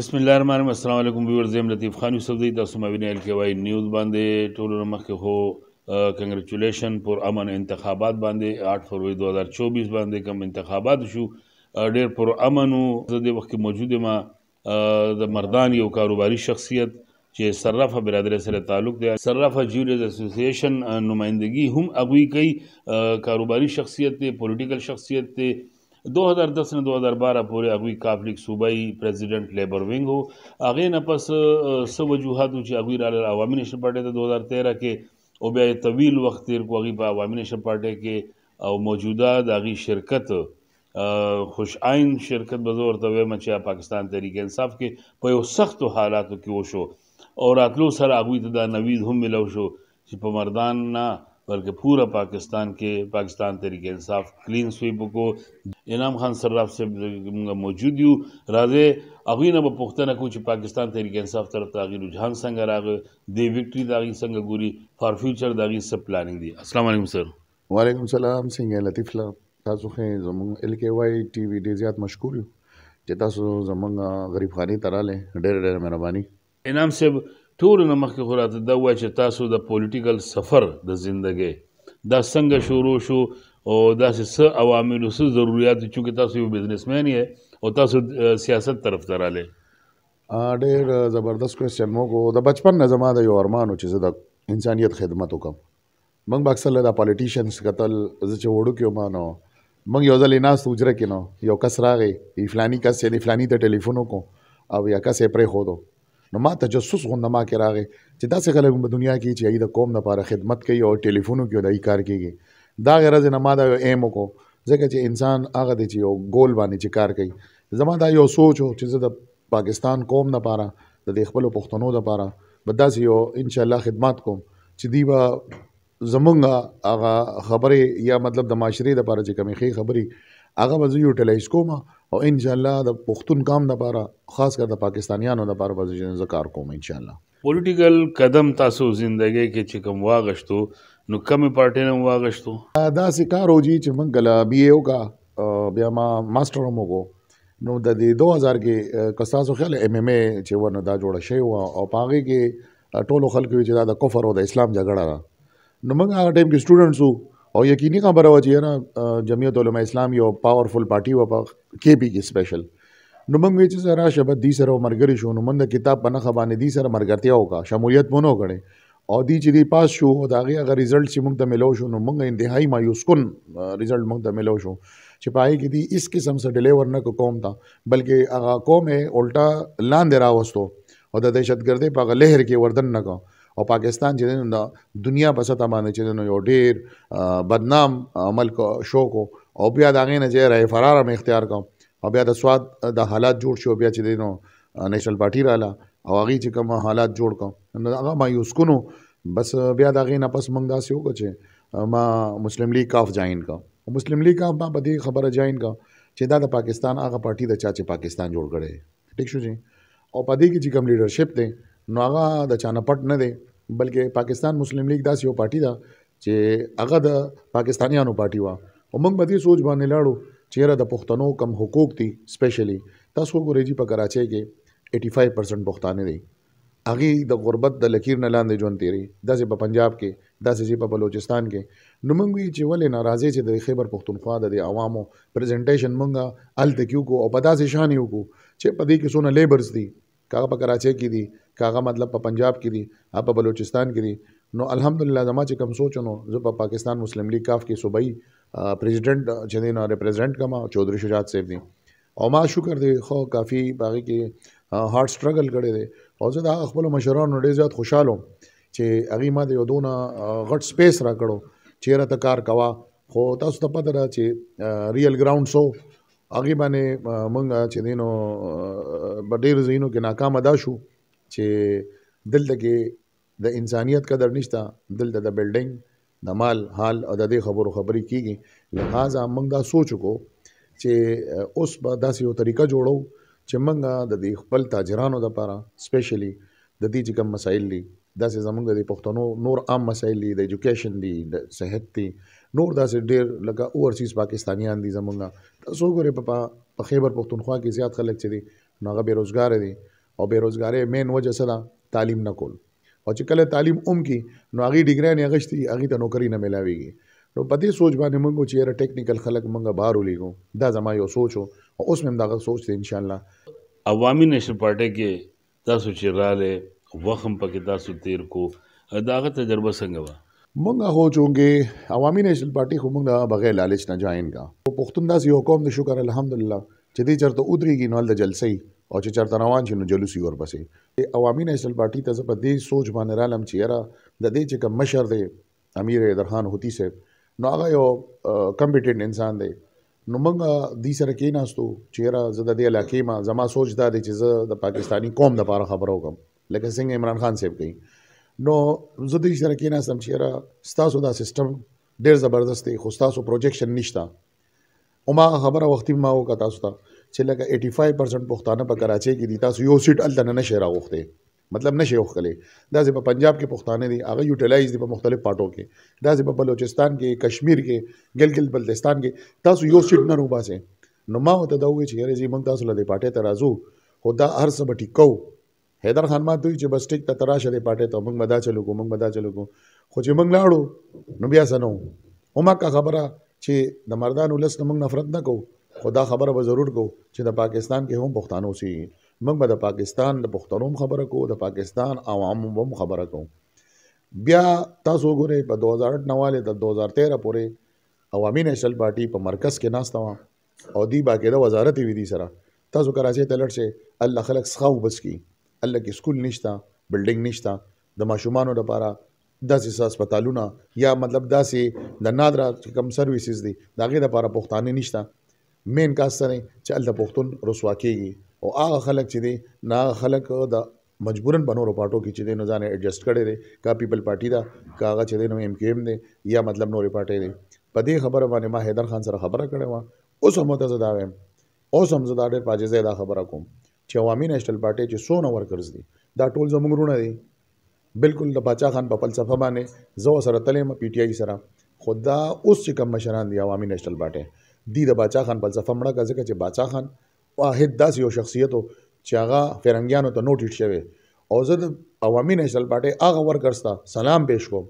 بسم الله الرحمن الرحیم السلام علیکم ویورز زم لطیف خان یوسف دی تاسو ما وینئل کې وای نیوز باندې ټولو مخکې هو کنګریچولیشن پر امن انتخابات باندې 8 فروری 2024 باندې کوم انتخابات شو ډېر پر امن او د وخت موجود ما د مردان یو کاروباري شخصیت چې صرافه برادرۍ سره تعلق دی صرافه جیولز اسوسییشن نمائندګي هم اغوي کوي کاروباري شخصیت ته پولیټیکل شخصیت ته 2010 نه 2012 پورې هغه کافلیک صوبایي پریزیدنت لیبر وینګ وو هغه نه پس سو وجوهاتو چې هغه رااله عوامي نشن پارټي ته 2013 کې او بیا طویل وخت تیر کو هغه په عوامي نشن پارټي کې او موجوده د هغه شرکت خوش عین شرکت به زور ته وایم چې پاکستان تحریک انصاف کې په یو سختو حالاتو کې وشو او راتلو سره هغه ته د نوید هم ملو شو چې په مردان نه बल्कि पूरा पाकिस्तान के पाकिस्तान तहरीक इंसाफ क्लीन स्वीप को इनाम खान सर्राफ से موجود یو راځي هغوی نه به پوښتنه کوو چې پاکستان تحریک انصاف طرف ته هغې رجحان څنګه راغی د وکټري د هغې څنګه ګوري فار فیوچر د هغې څه پلانینګ دي السلام علیکم سر وعلیکم سلام څنګه لطیف لا تاسو خې زمونږ ال کې وای ټي وي ډېر زیات مشکور یو چې تاسو زمونږ غریب خاني تراله ډېر ډېر مهرباني انعام صاحب ټول نه مخکې خو راته دا وایي چې تاسو د پولیټیکل سفر د زندګۍ دا څنګه شروع شو او داسې څه عوامل او څه ضرورت چې تاسو یو بزنسمن یې او تاسو سیاست طرف ته رااله ډېر زبردست کوېشن مو کو د بچپن نه زما د یو ارمان چې زه د انسانيت خدمت وکم موږ به اکثر د پالیټیشنز قتل زه چې وړو کې مانو موږ یو ځل ناس وجره کې نو یو کس راغی فلانی کس یعنی فلانی ته ټلیفون وکړو او یا کس یې پرې خودو نو ما تجسس غونډه ما کې راغی چې داسې خلک په دنیا کې چې د قوم لپاره خدمت کوي او ټلیفونو کې دای کار کوي دا غیر از نه ما دا ایم کو ځکه چې انسان هغه دی چې یو ګول باندې چې کار کوي زما دا یو سوچ چې زه د پاکستان قوم لپاره د خپل پښتنو لپاره بداسي یو ان شاء الله خدمات کوم چې دی به زمونږه هغه خبره یا مطلب د معاشري لپاره چې کمی خبري هغه به یو ټلایز کومه او ان شاء الله د پښتون قام د لپاره خاص کر د پاکستانیانو د لپاره به زه کار کوم ان شاء الله پولیټیکل قدم تاسو ژوندۍ کې چې کوم واغشتو نو کومه پارټي نه واغشتو دا سکار اوجی چې منګلا بي او کا بیا ما ماستر هم وګو نو د 2000 کې کساسو خیال ام ام اي چې ونه دا جوړ شي او او پاغه کې ټولو خلکو چې دا د کفر او د اسلام جګړه نو موږ هغه ټیم کې سټوډنټس وو او یقیني خبره و چې نه جمعیت علما اسلام یو پاورفل پارټي و په کې بي کې سپیشل نو موږ چې سره شبد دي سره مرګري شو نو موږ کتاب په نه خبانه دي سره مرګرتیا وکا شمولیت مونږ کړي او دی چې دی پاس شو او داغه هغه رزلټ چې موږ ته ملو شو نو موږ انتهایی مایوس کن رزلټ موږ ته ملو شو چې پای کې دی اس قسم سره ډیلیور نه کوم تا بلکې هغه قوم یې الټا لاندې راوستو او د دهشتګردۍ په غلهر کې وردن نه کوم او پاکستان چې دین د دنیا په سطح باندې چې دین یو ډیر بدنام عمل کو شو کو او بیا دا غینه چې رای فرار هم اختیار کوم او بیا د سواد د حالات جوړ شو بیا چې دین نېشنل پارټي رااله او هغه چې کوم حالات جوړ کوم نو هغه مایوس کونو بس بیا دا غینه پس منګ داسې وکړه چې ما مسلم لیگ کاف جاین کا مسلم لیگ کاف ما په دې خبره جاین کا چې دا د پاکستان هغه پارټي د چا چې پاکستان جوړ کړي ټیک شو جی او په دې کې چې کوم لیډرشپ دی نو هغه د چانه پټ نه دی بلکې پاکستان مسلم لیگ داس یو پارټي ده چې هغه د پاکستانیانو پارټي وا او موږ به دې سوچ باندې لاړو چې را د پښتنو کم حقوق دي سپیشلی تاسو وګورئ چې په کراچۍ کې 85% پښتانه دي هغه د غربت د لکیر نه لاندې ژوند تیری داسې په پنجاب کې داسې په بلوچستان کې نو موږ وی چې ولې ناراضي چې د خیبر پښتونخوا د عوامو پریزنټیشن مونږه ال تکیو کو او په داسې شان یو کو چې په دې کې سونه لیبرز دي کاغه په کراچۍ کې دي کاغه مطلب په پنجاب کې دي په بلوچستان کې دي نو الحمدلله زما چې کوم سوچونو زه په پاکستان مسلم لیگ کاف کې صوبایي پریزیدنٹ چې دی نو ریپرزینټ کما چوہدری شجاعت صاحب دي او ما شکر دی خو کافی باغی کې هارد سټرګل کړی دی او زه د خپل مشرانو ډېر زیات خوشاله چې هغه ما د یو دونه غټ سپیس را کړو چیرې ته کار کوا خو تاسو ته پته ده چې ریل ګراوند سو هغه باندې مونږ چې دینو بډیر زینو کې ناکام ادا شو چې دلته کې د انسانیت قدر نشته دلته د بلډینګ د مال حال او د خبرو خبري کیږي لہذا مونږ دا سوچ کو چې اوس به داسې یو طریقه جوړو چې مونږ د دې خپل تاجرانو لپاره سپیشلی د دې چې کوم مسایل دي داسې زمونږ د پښتنو نور عام مسایل دي د ایجوکیشن دي د صحت دي نور داسې ډیر لکه اورسیز پاکستانیان دي زمونږه تاسو ګورئ په خیبر پختونخوا کې زیات خلک چې دي هغه بیروزګار دي او بیروزګاری مین وجه څه ده تعلیم نه کول او چې کله تعلیم اوم کې نو هغه ډیګری نه غشتي هغه ته نوکری نه ملاويږي نو په دې سوچ باندې موږ چې را ټیکنیکل خلک موږ بهر ولېګو دا زما یو سوچ او اوس مې دا سوچ دی ان شاء الله عوامي نشر پارټي کې تاسو چې رااله وخم پکې تاسو تیر کو دا غته تجربه څنګه و مونږه هو چونګې عوامي نېشنل پارټي خو مونږه بغیر لالچ نه جاین کا په پښتوندا سي حکم دي شکر الحمدلله چې دې چرته ودرېږي نو د جلسې او چې چرته روان شي نو جلوسي ورپسې عوامي نېشنل پارټي ته په دې سوچ باندې رالم چې را د دې چې کوم مشر دی امیر درخان هوتی صاحب نو هغه یو کمپټنټ انسان دی نو موږ د سره کې ناستو چیرې زده د علاقې ما زما سوچ دا دی چې زه د پاکستانی قوم لپاره خبرو کوم لکه څنګه عمران خان صاحب کوي نو زه دې سره کېناستم چې را ستاسو دا سیستم ډېر زبردست دی خو ستاسو پروجیکشن نشته او ما خبره وختي ما وکا تاسو ته چې لکه 85% پښتانه په کراچۍ کې دي تاسو یو سیټ الته نه شهرا وخته مطلب نشي وخلي دا چې په پنجاب کې پښتانه دي هغه یوټیلایز دي په مختلف پټو کې دا چې په بلوچستان کې کشمیر کې ګلګل بلتستان کې تاسو یو سیټ نه روباسه نو ما وته دا وایي چې یاره زی مونږ تاسو لدی پټه ته راځو خو دا هر څه به ټیکو حیدر خان ما دوی چې بس ټیک ته تراشه دی پټه ته موږ مدا چلو کو موږ مدا چلو کو خو چې موږ لاړو نو بیا سنو هما کا خبره چې د مردانو لس موږ نفرت نه کو خدا خبره به ضرور کو چې د پاکستان کې هم پښتانو سي موږ به د پاکستان د پښتنوم خبره کو د پاکستان عوام هم خبره کو بیا تاسو ګورئ په 2008 نواله د 2013 پورې عوامي نېشنل پارټي په مرکز کې ناست و او دی باقاعده وزارت وی دي سره تاسو کراچي ته لړ شي الله خلک سخاو بس کی الله کې سکول نشته بلډینګ نشته د ماشومانو لپاره داسې هسپتالونه یا مطلب داسې د نادرا کم سرویسز دي دا غیر لپاره پښتانه نشته مین کا سره چې الله پښتون رسوا کیږي او هغه خلک چې دي نا خلک د مجبورن بنورو پارټو کې چې دي نو ځان ایڈجسٹ کړي دي کا پیپل پارټي دا کا هغه چې دي نو ایم کیو ایم دي یا مطلب نورې پارټي دي په دې خبره باندې ما حیدر خان سره خبره کړې و اوس هم ته زدا وایم اوس هم زدا ډېر پاجزه دا خبره کوم چې عوامي نېشنل پارټي چې سونه ورکرز دي دا ټول زموږ رونه دي بالکل د باچا خان په فلسفه باندې زو سره تلم پی ټی آی سره خدا اوس چې کم مشران دي عوامي نېشنل پارټي دی د باچا خان فلسفه مړه ځکه چې باچا خان واحد داس یو شخصیت چې هغه فرنګیانو ته نوټیټ شوی او زه د عوامي نېشنل پارټي هغه ورکرز ته سلام پېښ کوم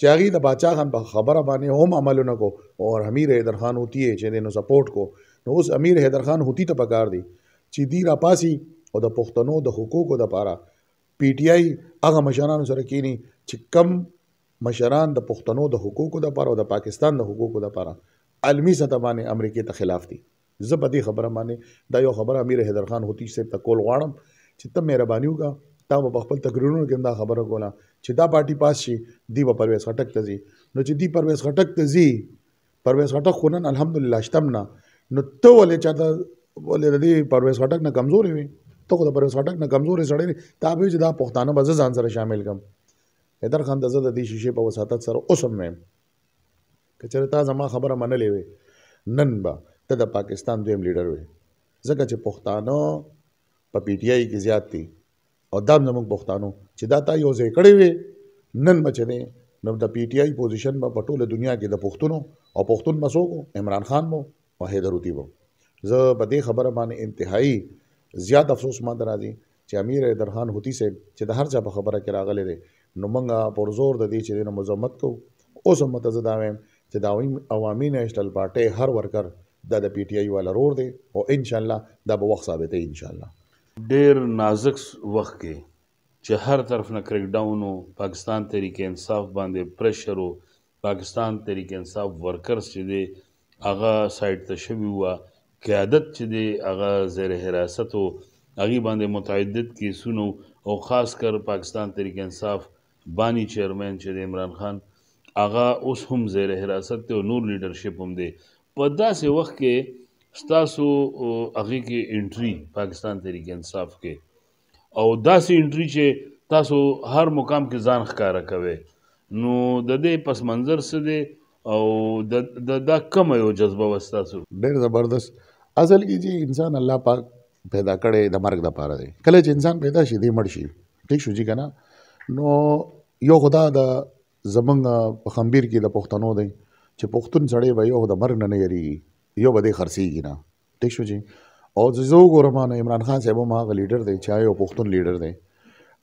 چې هغه د باچا خان په خبره باندې هم عملونه کو او امیر حیدر خان ہوتی ہے چې نو سپورټ کو نو اوس امیر حیدر خان ہوتی ته پکار دی چې دی را پاسي او د پښتنو د حقوقو لپاره پی ټ آی هغه مشرانو سره کینی چې کم مشران د پښتنو د حقوقو لپاره او د پاکستان د حقوقو لپاره علمی سطح باندې امریکای ته خلاف دي زه په دې خبره باندې دا یو خبره امیر حیدر خان هوتی صاحب ته کول غواړم چې ته مهرباني وکړه تا په خپل تقریرونو کې دا خبره کوله چې دا پارٹی پاس شي دی په پرويز خټک ته زی نو چې دی پرويز خټک ته زی پرويز خټک خونن الحمدلله شتمنا نو ته ولې چاته ولې د دې پرویز هټک نه کمزورې وي ته خو د پرویز هټک نه کمزورې سړی تا به چې دا پښتانه به ځان سره شامل کم هیدر خان د زړه د دې شیشه په وساتت سره اوسم مې کچره تا زما خبره منلې وي نن با ته د پاکستان دویم لیډر وي ځکه چې پښتانه په پی ټ آی کې زیات دي او دا زموږ پښتانه چې دا تا یو ځای کړی وي نن بچنه نو د پی ټ آی پوزیشن په ټوله دنیا کې د پښتونو او پښتون مسوکو عمران خان مو او حیدروتی وو زه به دې خبره باندې انتهایی زیات افسوس مند راځي چې امیر درخان هوتی سه چې د هر ځا په خبره کې راغلی دی نو موږ پر زور د دې چې د مزمت کو اوس هم متزدا وایم چې دا عوامي نېشنل پارټي هر ورکر دا د پی ټ آی والا رور دی او ان شاء الله دا به وخت ثابتې ان شاء الله ډیر نازک وخت کې چې هر طرف نه کریک ډاون او پاکستان تحریک انصاف باندې پرشر او پاکستان تحریک انصاف ورکرز چې دی هغه سایت ته شوی و قیادت چې دی هغه زیر حراست او هغه باندې متعدد کیسونو او خاص کر پاکستان تحریک انصاف بانی چیرمین چې دی عمران خان هغه اوس هم زیر حراست ته نور لیدرشپ هم دی په داسې وخت کې ستاسو هغه کې انټری پاکستان تحریک انصاف کې او داسې انټری چې تاسو هر مقام کې ځان ښکارا کوي نو د دې پس منظر څه دی او د دا کوم یو جذبه وستاسو ډېر زبردست اصل کې چې انسان الله پاک پیدا کړي د مرګ د پاره دی کله چې انسان پیدا شي دی مړ شي ٹھیک شو جی کنه نو یو خدا د زمنګ په خمبیر کې د پښتنو دی چې پښتون سړی به یو د مرګ نه نه یریږي یو به د خرسيږي نه ٹھیک شو جی او زه ګورم نه عمران خان صاحب ما غ لیډر دی چا یو پښتون لیډر دی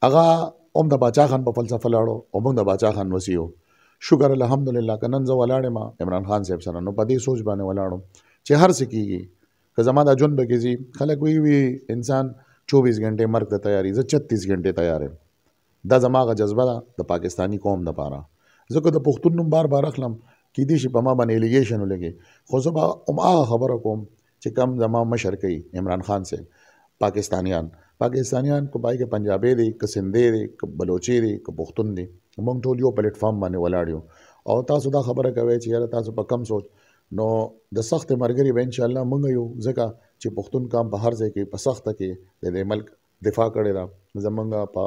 هغه اوم د باچا خان په فلسفه لاړو او موږ د باچا خان وسیو شکر الحمدلله کنن زه ولاړې ما عمران خان صاحب سره نو په دې سوچ باندې ولاړم چې هر څه کیږي که زما دا ژوند به کېږي خلک وی وی انسان 24 غنټه مرګ ته تیاری زه 36 غنټه تیار یم دا زما غ جذبه ده د پاکستانی قوم د پاره زه که د پښتون نوم بار بار اخلم کې دې شي په ما باندې الیګیشن ولګي خو زه به هم خبره کوم چې کم زما مشر کوي عمران خان صاحب پاکستانیان پاکستانیان کو پای کې پنجابي دي که سندې دي که بلوچي دي که پښتون دي موږ ټول یو پلیټ فارم باندې ولاړ یو او تاسو دا خبره کوي چې یاره تاسو په کم سوچ نو د سخت مرګري به ان شاء الله موږ یو ځکه چې پښتون کام په هر ځای کې په سخت کې د ملک دفاع کړی دا زمونږ په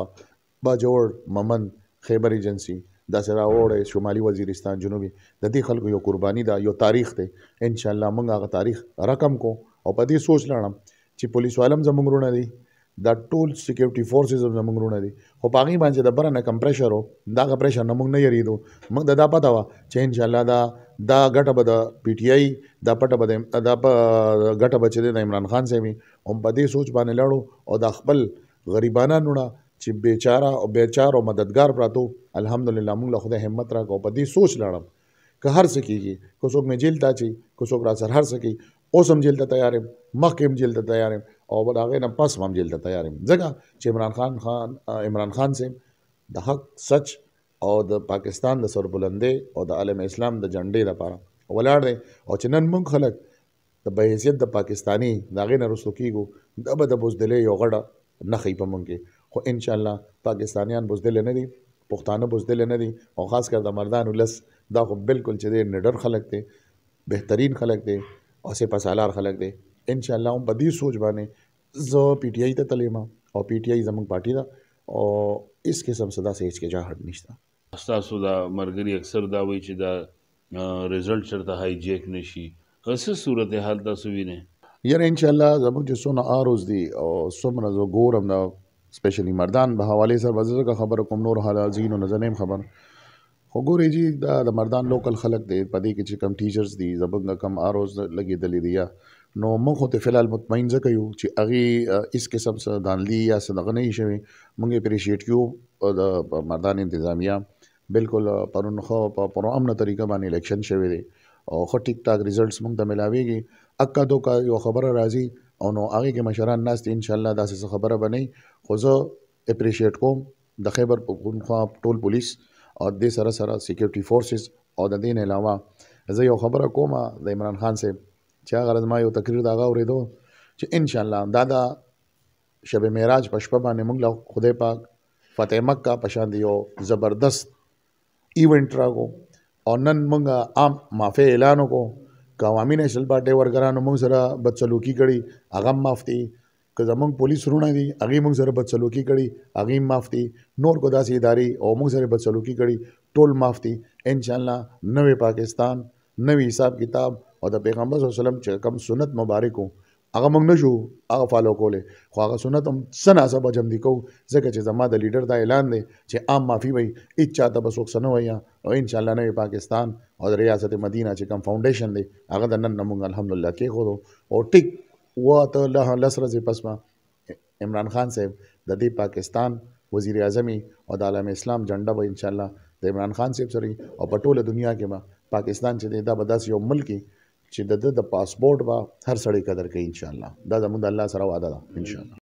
باجوړ ممن خیبر ایجنسی دا سره وړه شمالي وزیرستان جنوبي د دې خلکو یو قرباني دا یو تاریخ دی ان شاء الله موږ هغه تاریخ رقم کو او په دې سوچ لړم چې پولیس عالم زمونږ رونه دي دا ټول سکیورټي فورسز زموږ رونه دي خو پاغي باندې د برنه کم پریشر وو دا غ پریشر نمنګ نه یریدو موږ دا پتا وا چې ان شاء الله دا دا غټه بده پی ټ آی دا پټه بده دا غټه بچی د عمران خان سیمي هم په دې سوچ باندې لړو او دا خپل غریبانه نونه چې بیچاره او بیچاره او مددگار پراتو الحمدلله موږ له خدای همت راک او په دې سوچ لړم که هر سکیږي کو څوک مې جیل تا چی کو څوک را سر هر سکی اوس هم جیل ته تیار یم مخکې هم جیل ته تیار یم او بل هغه نه پس هم جیل ته تیار یم ځکه چې عمران خان خان عمران خان سیم د حق سچ او د پاکستان د سربلندې او د عالم اسلام د جنډې لپاره ولاړ دی او چې نن موږ خلک د بهیزیت د پاکستانی داغې نه رسو کیږو د به د بوزدلې یو غړه نه خی په مونږ کې خو ان شاء الله پاکستانیان بوزدل نه دي پښتانه بوزدل نه دي او خاص کر د مردان ولس دا خو بالکل چې ډېر خلک دي بهترین خلک دي او سپاسالار خلک دي ان شاء الله هم په دې سوچ باندې زه پی ټی آی ته تلیم او پی ټی آی زموږ پارټي ده او اس قسم صدا سه هیڅ کې جاهټ نشته تاسو دا مرګري اکثر دا وایي چې دا ریزلټ چرته هاي جیک نشي څه صورت حال تاسو وینئ یار ان شاء الله زموږ چې سونه اروز دي او سمره زه ګورم دا سپیشلی مردان به حواله سره وزره خبر کوم نور حالات زین او نظر نیم خبر خو ګورې جی دا د مردان لوکل خلک دی پدې کې چې کم ټیچرز دي زبنګ کم اروز لګي دلی دی یا نو موږ ته فلال مطمئن ځکه یو چې اغي اس قسم سره دانلی یا صدقه نه شي موږ اپریشیټ کیو د مردان انتظامیه بالکل پرون خو په پر امنه طریقه باندې الیکشن شوی دی او خو ټیک ټاک ریزلټس موږ ته ملاويږي اکا دو کا یو خبره راځي او نو هغه کې مشران ناس ان شاء الله داسې خبره بنئ خو زه اپریشیټ کوم د خیبر پښتونخوا ټول پولیس او د سره سره سکیورټي فورسز او د دین علاوه زه یو خبره کوم د عمران خان صاحب چې هغه ورځ ما یو تقریر دا غوړېدو چې ان شاء الله دا دا شب معراج پښپ باندې موږ له خدای پاک فتح مکه پشان دیو زبردست ایونت راغو او نن موږ عام مافه اعلان وکړو قوامي نېشنل پارټي ورګرانو موږ سره بدسلوکی کړي هغه مافتي که زمونږ پولیس رونه دي هغه موږ سره بدسلوکی کړي هغه مافتي نور کو داسې اداري او موږ سره بدسلوکی کړي ټول مافتي ان شاء الله نوې پاکستان نوې حساب کتاب او د پیغمبر صلی الله علیه وسلم چې کوم سنت مبارک هغه موږ نشو هغه فالو کولې خو هغه سنت هم سنا سبا جمع دي کو ځکه چې زما د لیډر دا اعلان دی چې عام معافي وي هیڅ چاته بس وکسنه وي او ان شاء الله نوی پاکستان او د ریاست مدینه چې کوم فاونډیشن دی هغه د نن موږ الحمدلله کې خو او ټیک وته له لس ورځې پس ما عمران خان صاحب د دې پاکستان وزیر اعظم او د عالم اسلام جنډه به ان شاء الله د عمران خان صاحب سره او په ټوله دنیا کې ما پاکستان چې دا بداس یو ملکی چې د د پاسپورت به هر سړی قدر کوي ان شاء الله دا زموږ د الله سره وعده ده ان شاء الله